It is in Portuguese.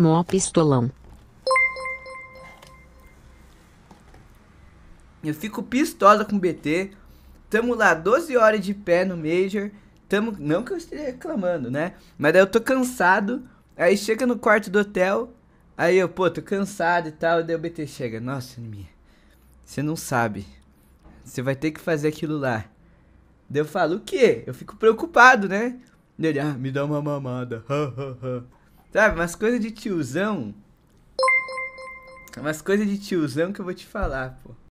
Mó pistolão. Eu fico pistola com o BT. Tamo lá 12 horas de pé no Major. Tamo, não que eu esteja reclamando, né? Mas daí eu tô cansado. Aí chega no quarto do hotel. Aí eu, pô, tô cansado e tal. Daí o BT chega. Nossa, minha. Você não sabe. Você vai ter que fazer aquilo lá. Daí eu falo, o quê? Eu fico preocupado, né? Ele, ah, me dá uma mamada. Ha, ha, ha. Sabe, umas coisas de tiozão. Umas coisas de tiozão que eu vou te falar, pô.